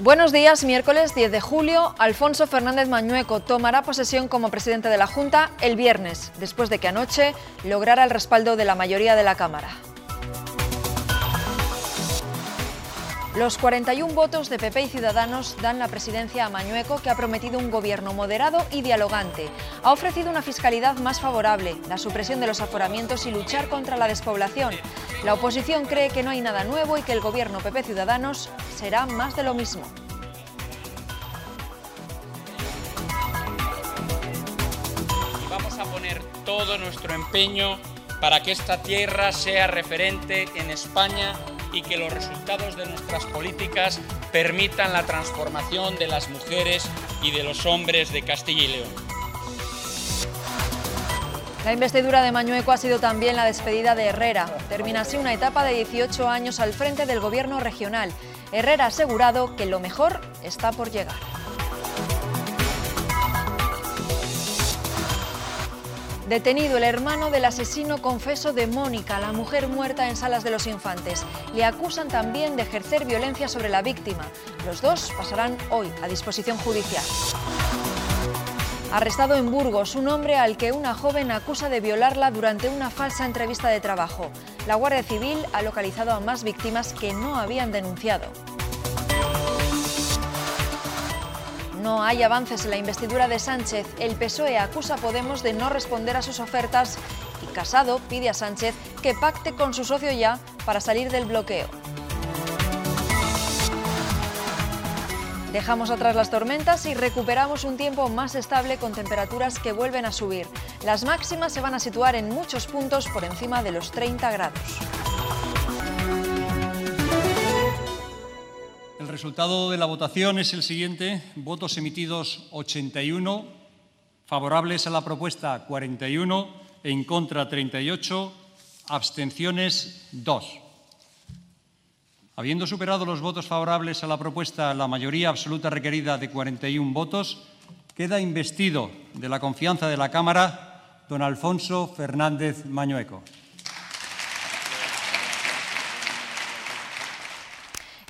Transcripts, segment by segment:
Buenos días, miércoles 10 de julio. Alfonso Fernández Mañueco tomará posesión como presidente de la Junta el viernes, después de que anoche lograra el respaldo de la mayoría de la Cámara. Los 41 votos de PP y Ciudadanos dan la presidencia a Mañueco, que ha prometido un gobierno moderado y dialogante. Ha ofrecido una fiscalidad más favorable, la supresión de los aforamientos y luchar contra la despoblación. La oposición cree que no hay nada nuevo y que el gobierno PP Ciudadanos será más de lo mismo. Vamos a poner todo nuestro empeño para que esta tierra sea referente en España y que los resultados de nuestras políticas permitan la transformación de las mujeres y de los hombres de Castilla y León. La investidura de Mañueco ha sido también la despedida de Herrera. Termina así una etapa de 18 años al frente del gobierno regional. Herrera ha asegurado que lo mejor está por llegar. Detenido el hermano del asesino confeso de Mónica, la mujer muerta en Salas de los Infantes. Le acusan también de ejercer violencia sobre la víctima. Los dos pasarán hoy a disposición judicial. Arrestado en Burgos, un hombre al que una joven acusa de violarla durante una falsa entrevista de trabajo. La Guardia Civil ha localizado a más víctimas que no habían denunciado. No hay avances en la investidura de Sánchez. El PSOE acusa a Podemos de no responder a sus ofertas y Casado pide a Sánchez que pacte con su socio ya para salir del bloqueo. Dejamos atrás las tormentas y recuperamos un tiempo más estable con temperaturas que vuelven a subir. Las máximas se van a situar en muchos puntos por encima de los 30 grados. El resultado de la votación es el siguiente. Votos emitidos 81, favorables a la propuesta 41, en contra 38, abstenciones 2. Habiendo superado los votos favorables a la propuesta la mayoría absoluta requerida de 41 votos, queda investido de la confianza de la Cámara don Alfonso Fernández Mañueco.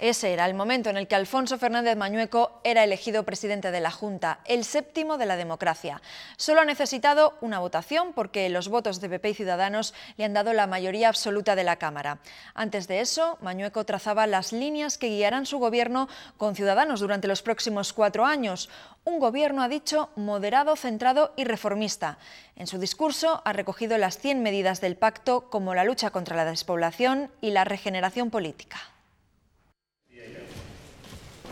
Ese era el momento en el que Alfonso Fernández Mañueco era elegido presidente de la Junta, el séptimo de la democracia. Solo ha necesitado una votación porque los votos de PP y Ciudadanos le han dado la mayoría absoluta de la Cámara. Antes de eso, Mañueco trazaba las líneas que guiarán su gobierno con Ciudadanos durante los próximos cuatro años. Un gobierno, ha dicho, moderado, centrado y reformista. En su discurso ha recogido las 100 medidas del pacto como la lucha contra la despoblación y la regeneración política.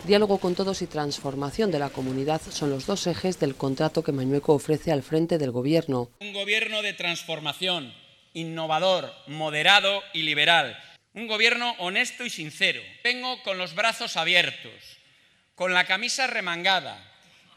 Diálogo con todos y transformación de la comunidad son los dos ejes del contrato que Mañueco ofrece al frente del Gobierno. Un gobierno de transformación, innovador, moderado y liberal. Un gobierno honesto y sincero. Vengo con los brazos abiertos, con la camisa remangada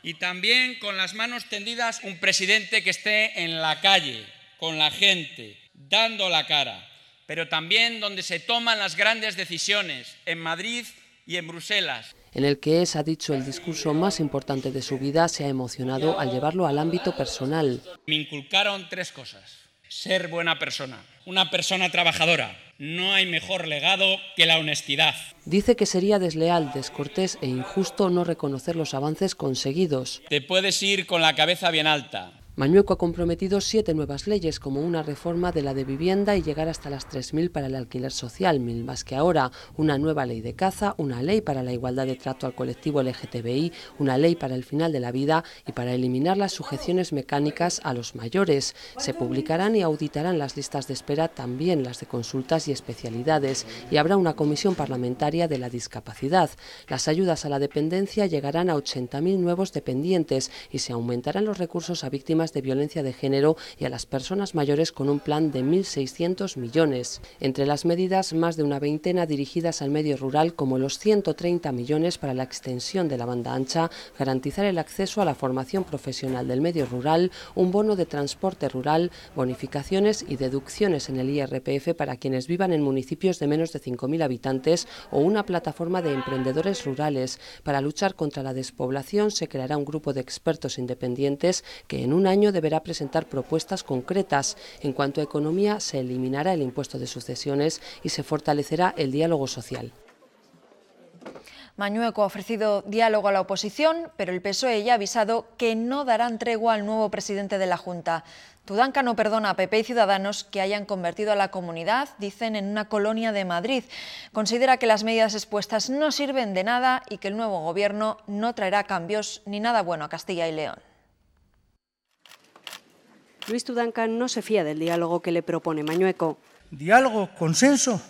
y también con las manos tendidas un presidente que esté en la calle, con la gente, dando la cara, pero también donde se toman las grandes decisiones, en Madrid y en Bruselas en el que es, ha dicho, el discurso más importante de su vida, se ha emocionado al llevarlo al ámbito personal. Me inculcaron tres cosas. Ser buena persona, una persona trabajadora. No hay mejor legado que la honestidad. Dice que sería desleal, descortés e injusto no reconocer los avances conseguidos. Te puedes ir con la cabeza bien alta, Mañueco ha comprometido siete nuevas leyes, como una reforma de la de vivienda y llegar hasta las 3.000 para el alquiler social, mil más que ahora, una nueva ley de caza, una ley para la igualdad de trato al colectivo LGTBI, una ley para el final de la vida y para eliminar las sujeciones mecánicas a los mayores. Se publicarán y auditarán las listas de espera, también las de consultas y especialidades, y habrá una comisión parlamentaria de la discapacidad. Las ayudas a la dependencia llegarán a 80.000 nuevos dependientes y se aumentarán los recursos a víctimas de violencia de género y a las personas mayores con un plan de 1.600 millones. Entre las medidas, más de una veintena dirigidas al medio rural, como los 130 millones para la extensión de la banda ancha, garantizar el acceso a la formación profesional del medio rural, un bono de transporte rural, bonificaciones y deducciones en el IRPF para quienes vivan en municipios de menos de 5.000 habitantes o una plataforma de emprendedores rurales. Para luchar contra la despoblación se creará un grupo de expertos independientes que en una año deberá presentar propuestas concretas. En cuanto a economía, se eliminará el impuesto de sucesiones y se fortalecerá el diálogo social. Mañueco ha ofrecido diálogo a la oposición, pero el PSOE ya ha avisado que no dará tregua al nuevo presidente de la Junta. Tudanca no perdona a PP y Ciudadanos que hayan convertido a la comunidad, dicen, en una colonia de Madrid. Considera que las medidas expuestas no sirven de nada y que el nuevo gobierno no traerá cambios ni nada bueno a Castilla y León. Luis Tudanca no se fía del diálogo que le propone Mañueco. Diálogo, consenso.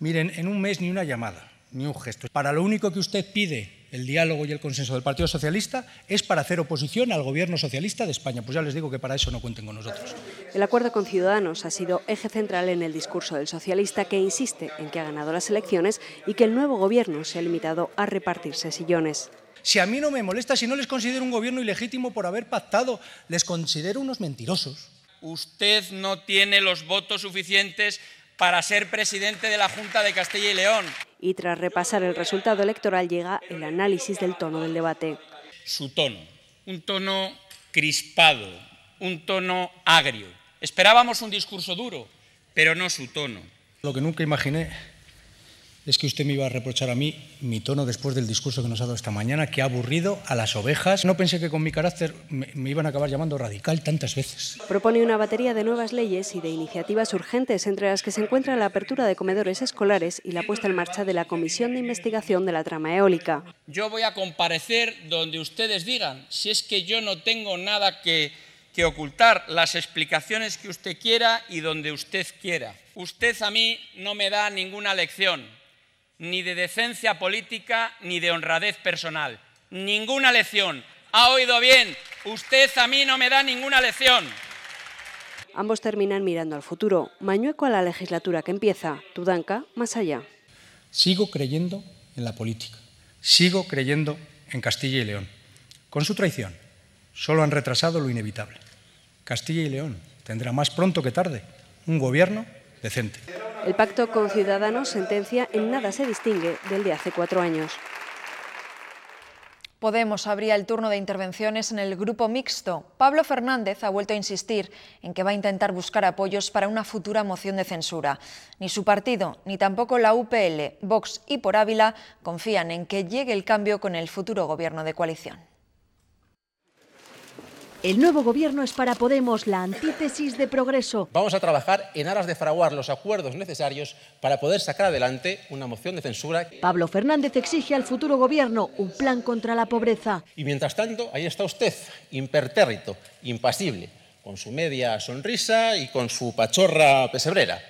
Miren, en un mes ni una llamada, ni un gesto. Para lo único que usted pide el diálogo y el consenso del Partido Socialista es para hacer oposición al gobierno socialista de España. Pues ya les digo que para eso no cuenten con nosotros. El acuerdo con Ciudadanos ha sido eje central en el discurso del socialista que insiste en que ha ganado las elecciones y que el nuevo gobierno se ha limitado a repartirse sillones si a mí no me molesta, si no les considero un gobierno ilegítimo por haber pactado, les considero unos mentirosos. Usted no tiene los votos suficientes para ser presidente de la Junta de Castilla y León. Y tras repasar el resultado electoral llega el análisis del tono del debate. Su tono, un tono crispado, un tono agrio. Esperábamos un discurso duro, pero no su tono. Lo que nunca imaginé es que usted me iba a reprochar a mí mi tono después del discurso que nos ha dado esta mañana, que ha aburrido a las ovejas. No pensé que con mi carácter me, iban a acabar llamando radical tantas veces. Propone una batería de nuevas leyes y de iniciativas urgentes, entre las que se encuentra la apertura de comedores escolares y la puesta en marcha de la Comisión de Investigación de la Trama Eólica. Yo voy a comparecer donde ustedes digan, si es que yo no tengo nada que ocultar las explicaciones que usted quiera y donde usted quiera. Usted a mí no me da ninguna lección ni de decencia política, ni de honradez personal. Ninguna lección. Ha oído bien. Usted a mí no me da ninguna lección. Ambos terminan mirando al futuro. Mañueco a la legislatura que empieza. Tudanca, más allá. Sigo creyendo en la política. Sigo creyendo en Castilla y León. Con su traición, solo han retrasado lo inevitable. Castilla y León tendrá más pronto que tarde un gobierno decente. El pacto con Ciudadanos sentencia en nada se distingue del de hace cuatro años. Podemos abrir el turno de intervenciones en el grupo mixto. Pablo Fernández ha vuelto a insistir en que va a intentar buscar apoyos para una futura moción de censura. Ni su partido, ni tampoco la UPL, Vox y Por Ávila confían en que llegue el cambio con el futuro gobierno de coalición. El nuevo gobierno es para Podemos la antítesis de progreso. Vamos a trabajar en aras de fraguar los acuerdos necesarios para poder sacar adelante una moción de censura. Pablo Fernández exige al futuro gobierno un plan contra la pobreza. Y mientras tanto, ahí está usted, impertérrito, impasible, con su media sonrisa y con su pachorra pesebrera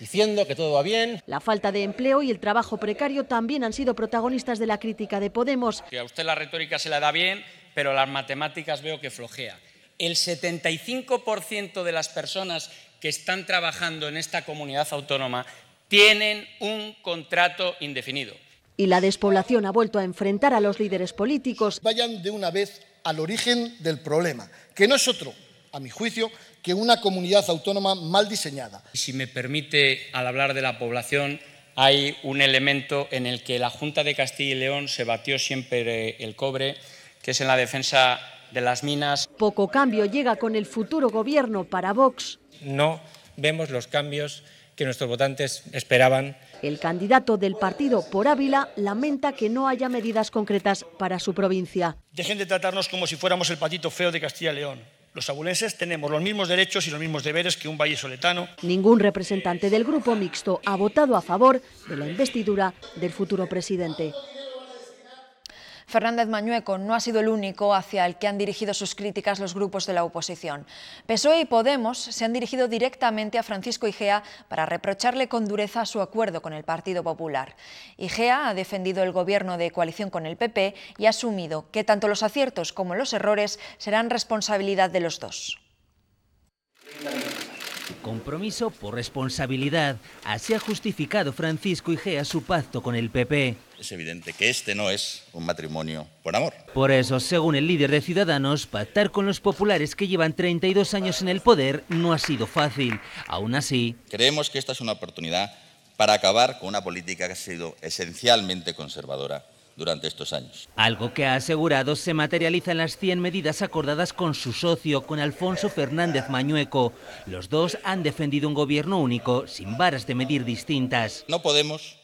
diciendo que todo va bien. La falta de empleo y el trabajo precario también han sido protagonistas de la crítica de Podemos. Que a usted la retórica se la da bien, pero las matemáticas veo que flojea. El 75% de las personas que están trabajando en esta comunidad autónoma tienen un contrato indefinido. Y la despoblación ha vuelto a enfrentar a los líderes políticos. Vayan de una vez al origen del problema, que no es otro, a mi juicio, que una comunidad autónoma mal diseñada. Si me permite, al hablar de la población, hay un elemento en el que la Junta de Castilla y León se batió siempre el cobre que es en la defensa de las minas. Poco cambio llega con el futuro gobierno para Vox. No vemos los cambios que nuestros votantes esperaban. El candidato del partido por Ávila lamenta que no haya medidas concretas para su provincia. Dejen de tratarnos como si fuéramos el patito feo de Castilla y León. Los abulenses tenemos los mismos derechos y los mismos deberes que un valle soletano. Ningún representante del grupo mixto ha votado a favor de la investidura del futuro presidente. Fernández Mañueco no ha sido el único hacia el que han dirigido sus críticas los grupos de la oposición. PSOE y Podemos se han dirigido directamente a Francisco Igea para reprocharle con dureza su acuerdo con el Partido Popular. Igea ha defendido el gobierno de coalición con el PP y ha asumido que tanto los aciertos como los errores serán responsabilidad de los dos. Compromiso por responsabilidad. Así ha justificado Francisco Igea su pacto con el PP es evidente que este no es un matrimonio por amor. Por eso, según el líder de Ciudadanos, pactar con los populares que llevan 32 años en el poder no ha sido fácil. Aún así... Creemos que esta es una oportunidad para acabar con una política que ha sido esencialmente conservadora durante estos años. Algo que ha asegurado se materializa en las 100 medidas acordadas con su socio, con Alfonso Fernández Mañueco. Los dos han defendido un gobierno único, sin varas de medir distintas. No podemos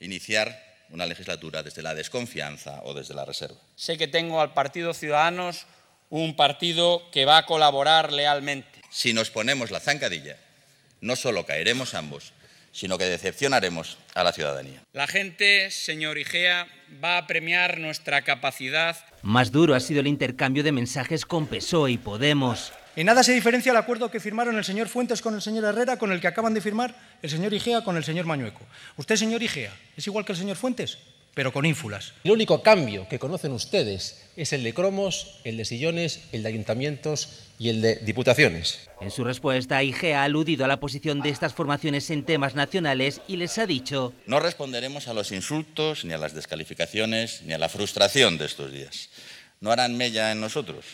iniciar una legislatura desde la desconfianza o desde la reserva. Sé que tengo al Partido Ciudadanos un partido que va a colaborar lealmente. Si nos ponemos la zancadilla, no solo caeremos ambos, sino que decepcionaremos a la ciudadanía. La gente, señor Igea, va a premiar nuestra capacidad. Más duro ha sido el intercambio de mensajes con PSOE y Podemos. En nada se diferencia el acuerdo que firmaron el señor Fuentes con el señor Herrera, con el que acaban de firmar el señor Igea con el señor Mañueco. Usted, señor Igea, es igual que el señor Fuentes, pero con ínfulas. El único cambio que conocen ustedes es el de cromos, el de sillones, el de ayuntamientos y el de diputaciones. En su respuesta, IGEA ha aludido a la posición de estas formaciones en temas nacionales y les ha dicho... No responderemos a los insultos, ni a las descalificaciones, ni a la frustración de estos días. No harán mella en nosotros.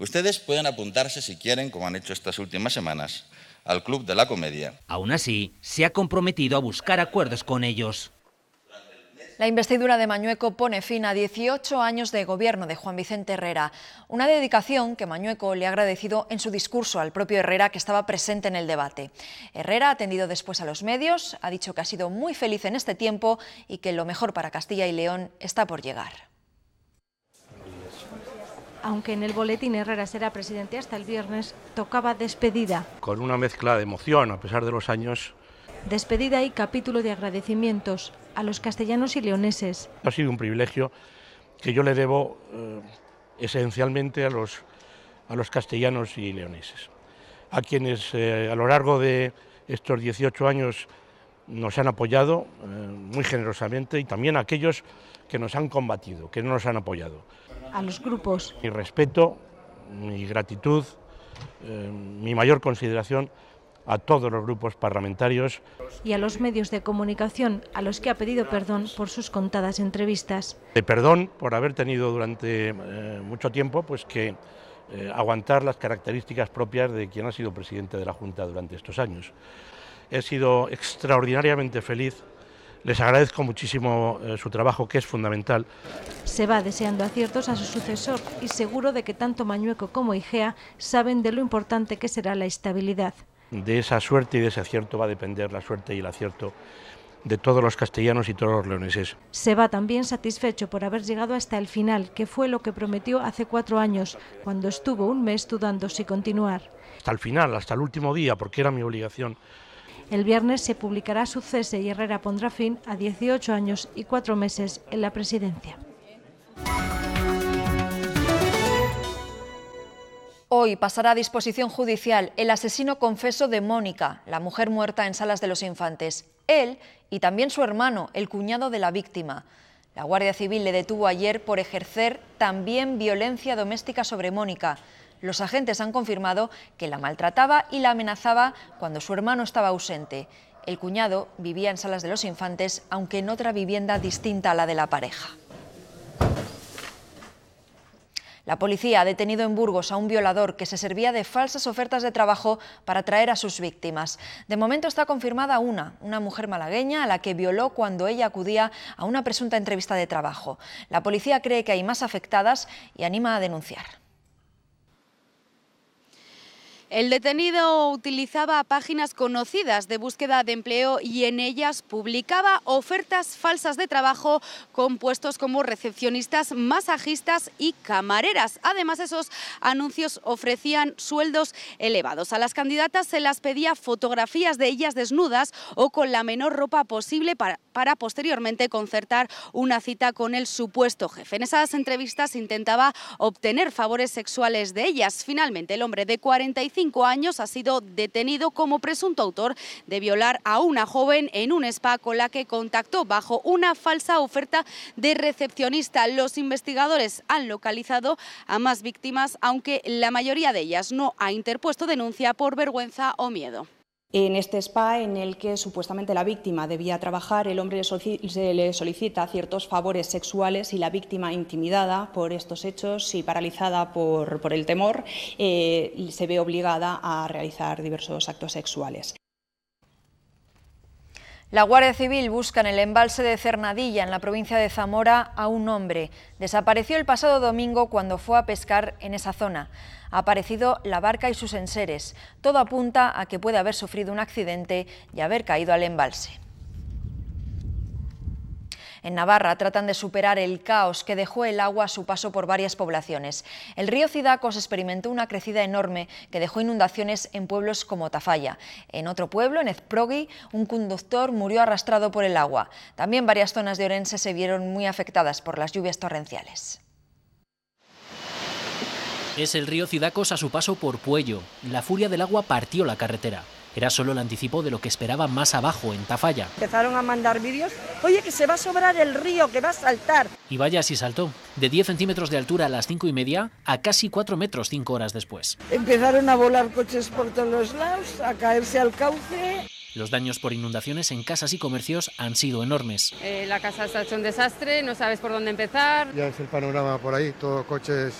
Ustedes pueden apuntarse si quieren, como han hecho estas últimas semanas, al Club de la Comedia. Aún así, se ha comprometido a buscar acuerdos con ellos. La investidura de Mañueco pone fin a 18 años de gobierno de Juan Vicente Herrera, una dedicación que Mañueco le ha agradecido en su discurso al propio Herrera que estaba presente en el debate. Herrera ha atendido después a los medios, ha dicho que ha sido muy feliz en este tiempo y que lo mejor para Castilla y León está por llegar aunque en el boletín Herrera será presidente hasta el viernes, tocaba despedida. Con una mezcla de emoción, a pesar de los años. Despedida y capítulo de agradecimientos a los castellanos y leoneses. Ha sido un privilegio que yo le debo eh, esencialmente a los, a los castellanos y leoneses, a quienes eh, a lo largo de estos 18 años nos han apoyado eh, muy generosamente y también a aquellos que nos han combatido, que no nos han apoyado a los grupos. Mi respeto, mi gratitud, eh, mi mayor consideración a todos los grupos parlamentarios. Y a los medios de comunicación, a los que ha pedido perdón por sus contadas entrevistas. De perdón por haber tenido durante eh, mucho tiempo pues que eh, aguantar las características propias de quien ha sido presidente de la Junta durante estos años. He sido extraordinariamente feliz les agradezco muchísimo eh, su trabajo, que es fundamental. Se va deseando aciertos a su sucesor y seguro de que tanto Mañueco como Igea saben de lo importante que será la estabilidad. De esa suerte y de ese acierto va a depender la suerte y el acierto de todos los castellanos y todos los leoneses. Se va también satisfecho por haber llegado hasta el final, que fue lo que prometió hace cuatro años, cuando estuvo un mes dudando si continuar. Hasta el final, hasta el último día, porque era mi obligación el viernes se publicará su cese y Herrera pondrá fin a 18 años y cuatro meses en la presidencia. Hoy pasará a disposición judicial el asesino confeso de Mónica, la mujer muerta en Salas de los Infantes. Él y también su hermano, el cuñado de la víctima. La Guardia Civil le detuvo ayer por ejercer también violencia doméstica sobre Mónica. Los agentes han confirmado que la maltrataba y la amenazaba cuando su hermano estaba ausente. El cuñado vivía en Salas de los Infantes, aunque en otra vivienda distinta a la de la pareja. La policía ha detenido en Burgos a un violador que se servía de falsas ofertas de trabajo para atraer a sus víctimas. De momento está confirmada una, una mujer malagueña a la que violó cuando ella acudía a una presunta entrevista de trabajo. La policía cree que hay más afectadas y anima a denunciar. El detenido utilizaba páginas conocidas de búsqueda de empleo y en ellas publicaba ofertas falsas de trabajo con puestos como recepcionistas, masajistas y camareras. Además, esos anuncios ofrecían sueldos elevados. A las candidatas se las pedía fotografías de ellas desnudas o con la menor ropa posible para, posteriormente concertar una cita con el supuesto jefe. En esas entrevistas intentaba obtener favores sexuales de ellas. Finalmente, el hombre de 45 años ha sido detenido como presunto autor de violar a una joven en un spa con la que contactó bajo una falsa oferta de recepcionista. Los investigadores han localizado a más víctimas, aunque la mayoría de ellas no ha interpuesto denuncia por vergüenza o miedo. En este spa, en el que supuestamente la víctima debía trabajar, el hombre le solicita ciertos favores sexuales y la víctima, intimidada por estos hechos y paralizada por, el temor, eh, se ve obligada a realizar diversos actos sexuales. La Guardia Civil busca en el embalse de Cernadilla, en la provincia de Zamora, a un hombre. Desapareció el pasado domingo cuando fue a pescar en esa zona. Ha aparecido la barca y sus enseres. Todo apunta a que puede haber sufrido un accidente y haber caído al embalse en Navarra tratan de superar el caos que dejó el agua a su paso por varias poblaciones. El río Cidacos experimentó una crecida enorme que dejó inundaciones en pueblos como Tafalla. En otro pueblo, en Ezprogui, un conductor murió arrastrado por el agua. También varias zonas de Orense se vieron muy afectadas por las lluvias torrenciales. Es el río Cidacos a su paso por Puello. La furia del agua partió la carretera. Era solo el anticipo de lo que esperaba más abajo, en Tafalla. Empezaron a mandar vídeos, oye que se va a sobrar el río, que va a saltar. Y vaya si saltó, de 10 centímetros de altura a las 5 y media a casi 4 metros 5 horas después. Empezaron a volar coches por todos los lados, a caerse al cauce. Los daños por inundaciones en casas y comercios han sido enormes. Eh, la casa está hecho un desastre, no sabes por dónde empezar. Ya es el panorama por ahí, todos coches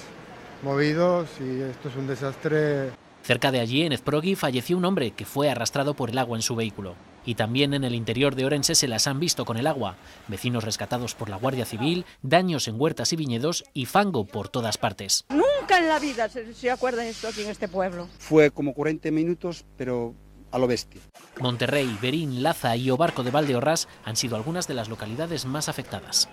movidos y esto es un desastre. Cerca de allí, en Ezprogi, falleció un hombre que fue arrastrado por el agua en su vehículo. Y también en el interior de Orense se las han visto con el agua. Vecinos rescatados por la Guardia Civil, daños en huertas y viñedos y fango por todas partes. Nunca en la vida se, acuerda esto aquí en este pueblo. Fue como 40 minutos, pero a lo bestia. Monterrey, Berín, Laza y Obarco de Valdeorras han sido algunas de las localidades más afectadas.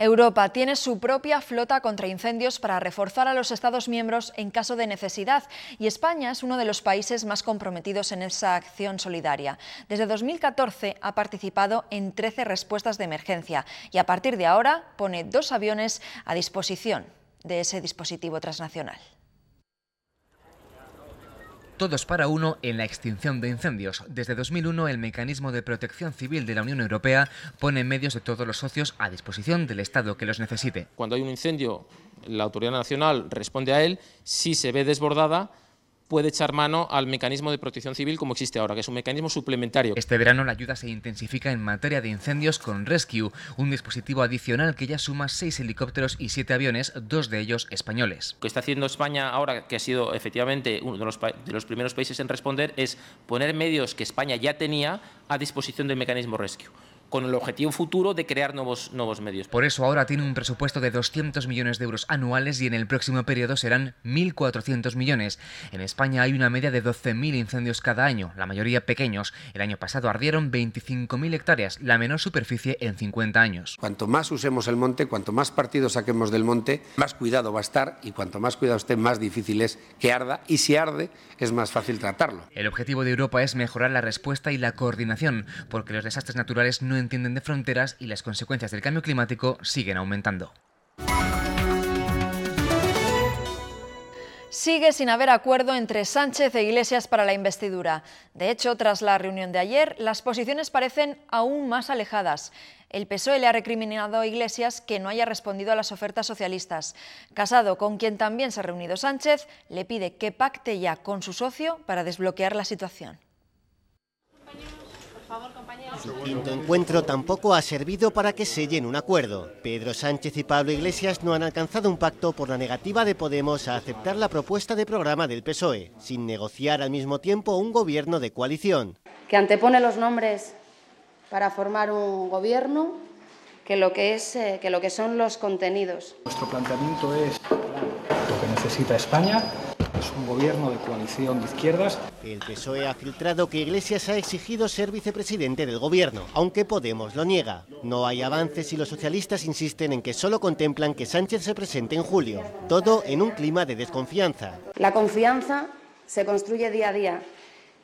Europa tiene su propia flota contra incendios para reforzar a los Estados miembros en caso de necesidad y España es uno de los países más comprometidos en esa acción solidaria. Desde 2014 ha participado en 13 respuestas de emergencia y a partir de ahora pone dos aviones a disposición de ese dispositivo transnacional. Todos para uno en la extinción de incendios. Desde 2001, el mecanismo de protección civil de la Unión Europea pone medios de todos los socios a disposición del Estado que los necesite. Cuando hay un incendio, la autoridad nacional responde a él. Si se ve desbordada, puede echar mano al mecanismo de protección civil como existe ahora, que es un mecanismo suplementario. Este verano la ayuda se intensifica en materia de incendios con Rescue, un dispositivo adicional que ya suma seis helicópteros y siete aviones, dos de ellos españoles. Lo que está haciendo España ahora, que ha sido efectivamente uno de los, primeros países en responder, es poner medios que España ya tenía a disposición del mecanismo Rescue con el objetivo futuro de crear nuevos, nuevos medios. Por eso ahora tiene un presupuesto de 200 millones de euros anuales y en el próximo periodo serán 1.400 millones. En España hay una media de 12.000 incendios cada año, la mayoría pequeños. El año pasado ardieron 25.000 hectáreas, la menor superficie en 50 años. Cuanto más usemos el monte, cuanto más partidos saquemos del monte, más cuidado va a estar y cuanto más cuidado esté, más difícil es que arda y si arde es más fácil tratarlo. El objetivo de Europa es mejorar la respuesta y la coordinación, porque los desastres naturales no entienden de fronteras y las consecuencias del cambio climático siguen aumentando. Sigue sin haber acuerdo entre Sánchez e Iglesias para la investidura. De hecho, tras la reunión de ayer, las posiciones parecen aún más alejadas. El PSOE le ha recriminado a Iglesias que no haya respondido a las ofertas socialistas. Casado, con quien también se ha reunido Sánchez, le pide que pacte ya con su socio para desbloquear la situación. Su quinto encuentro tampoco ha servido para que sellen un acuerdo. Pedro Sánchez y Pablo Iglesias no han alcanzado un pacto por la negativa de Podemos a aceptar la propuesta de programa del PSOE, sin negociar al mismo tiempo un gobierno de coalición. Que antepone los nombres para formar un gobierno que lo que, es, eh, que, lo que son los contenidos. Nuestro planteamiento es lo que necesita España es un gobierno de coalición de izquierdas. El PSOE ha filtrado que Iglesias ha exigido ser vicepresidente del gobierno, aunque Podemos lo niega. No hay avances y los socialistas insisten en que solo contemplan que Sánchez se presente en julio. Todo en un clima de desconfianza. La confianza se construye día a día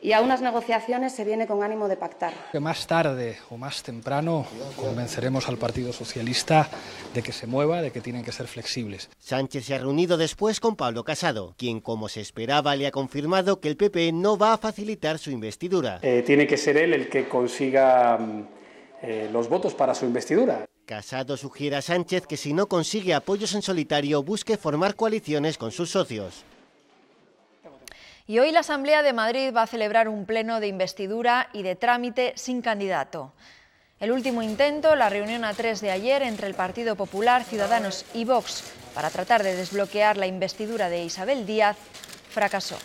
y a unas negociaciones se viene con ánimo de pactar. Que más tarde o más temprano convenceremos al Partido Socialista de que se mueva, de que tienen que ser flexibles. Sánchez se ha reunido después con Pablo Casado, quien como se esperaba le ha confirmado que el PP no va a facilitar su investidura. Eh, tiene que ser él el que consiga mm, eh, los votos para su investidura. Casado sugiere a Sánchez que si no consigue apoyos en solitario busque formar coaliciones con sus socios. Y hoy la Asamblea de Madrid va a celebrar un pleno de investidura y de trámite sin candidato. El último intento, la reunión a tres de ayer entre el Partido Popular, Ciudadanos y Vox para tratar de desbloquear la investidura de Isabel Díaz, fracasó.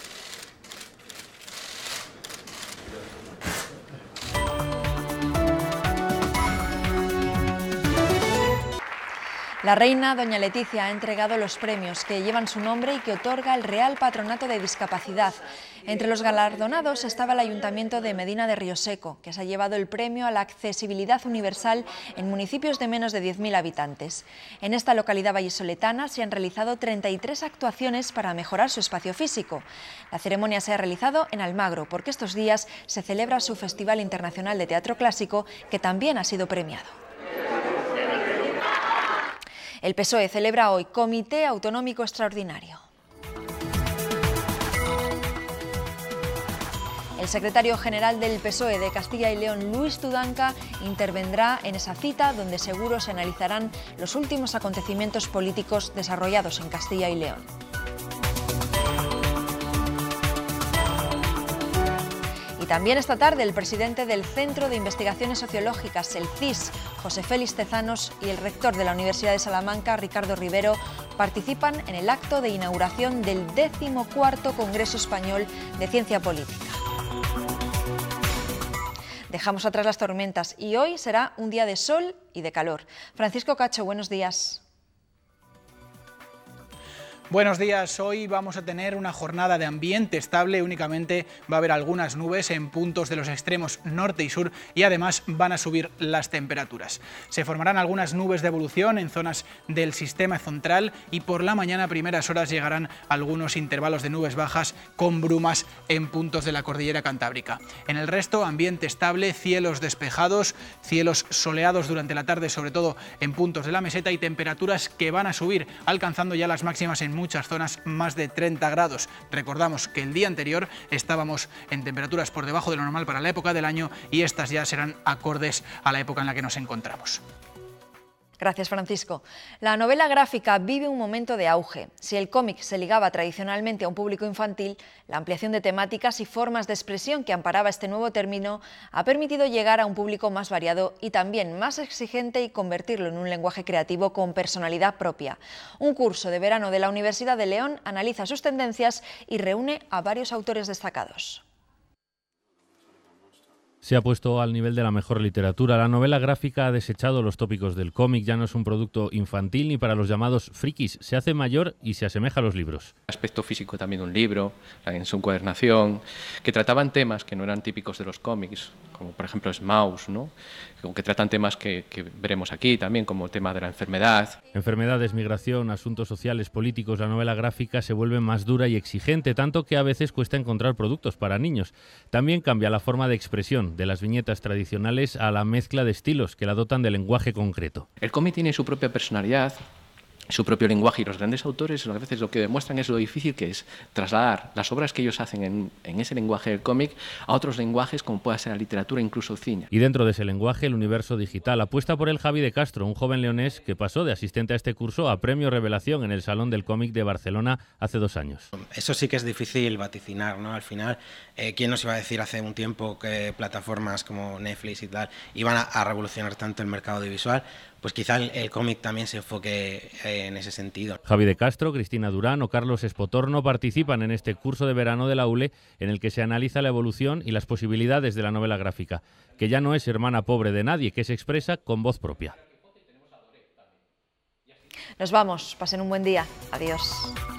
La reina doña Leticia ha entregado los premios que llevan su nombre y que otorga el Real Patronato de Discapacidad. Entre los galardonados estaba el Ayuntamiento de Medina de Río Seco, que se ha llevado el premio a la accesibilidad universal en municipios de menos de 10.000 habitantes. En esta localidad vallisoletana se han realizado 33 actuaciones para mejorar su espacio físico. La ceremonia se ha realizado en Almagro, porque estos días se celebra su Festival Internacional de Teatro Clásico, que también ha sido premiado. El PSOE celebra hoy Comité Autonómico Extraordinario. El secretario general del PSOE de Castilla y León, Luis Tudanca, intervendrá en esa cita donde seguro se analizarán los últimos acontecimientos políticos desarrollados en Castilla y León. también esta tarde el presidente del Centro de Investigaciones Sociológicas, el CIS, José Félix Tezanos, y el rector de la Universidad de Salamanca, Ricardo Rivero, participan en el acto de inauguración del XIV Congreso Español de Ciencia Política. Dejamos atrás las tormentas y hoy será un día de sol y de calor. Francisco Cacho, buenos días. Buenos días, hoy vamos a tener una jornada de ambiente estable, únicamente va a haber algunas nubes en puntos de los extremos norte y sur y además van a subir las temperaturas. Se formarán algunas nubes de evolución en zonas del sistema central y por la mañana primeras horas llegarán algunos intervalos de nubes bajas con brumas en puntos de la cordillera cantábrica. En el resto, ambiente estable, cielos despejados, cielos soleados durante la tarde, sobre todo en puntos de la meseta y temperaturas que van a subir, alcanzando ya las máximas en muchas zonas más de 30 grados. Recordamos que el día anterior estábamos en temperaturas por debajo de lo normal para la época del año y estas ya serán acordes a la época en la que nos encontramos. Gracias, Francisco. La novela gráfica vive un momento de auge. Si el cómic se ligaba tradicionalmente a un público infantil, la ampliación de temáticas y formas de expresión que amparaba este nuevo término ha permitido llegar a un público más variado y también más exigente y convertirlo en un lenguaje creativo con personalidad propia. Un curso de verano de la Universidad de León analiza sus tendencias y reúne a varios autores destacados se ha puesto al nivel de la mejor literatura. La novela gráfica ha desechado los tópicos del cómic, ya no es un producto infantil ni para los llamados frikis, se hace mayor y se asemeja a los libros. Aspecto físico también de un libro, en su encuadernación, que trataban temas que no eran típicos de los cómics, como por ejemplo Smaus, ¿no? que tratan temas que, que veremos aquí también, como el tema de la enfermedad. Enfermedades, migración, asuntos sociales, políticos, la novela gráfica se vuelve más dura y exigente, tanto que a veces cuesta encontrar productos para niños. También cambia la forma de expresión de las viñetas tradicionales a la mezcla de estilos que la dotan de lenguaje concreto. El cómic tiene su propia personalidad, su propio lenguaje y los grandes autores a veces lo que demuestran es lo difícil que es trasladar las obras que ellos hacen en, ese lenguaje del cómic a otros lenguajes como puede ser la literatura, incluso el cine. Y dentro de ese lenguaje, el universo digital apuesta por el Javi de Castro, un joven leonés que pasó de asistente a este curso a premio revelación en el Salón del Cómic de Barcelona hace dos años. Eso sí que es difícil vaticinar, ¿no? Al final, eh, ¿quién nos iba a decir hace un tiempo que plataformas como Netflix y tal iban a, a revolucionar tanto el mercado audiovisual? pues quizá el, cómic también se enfoque eh, en ese sentido. Javi de Castro, Cristina Durán o Carlos Espotorno participan en este curso de verano de la ULE en el que se analiza la evolución y las posibilidades de la novela gráfica, que ya no es hermana pobre de nadie, que se expresa con voz propia. Nos vamos, pasen un buen día. Adiós.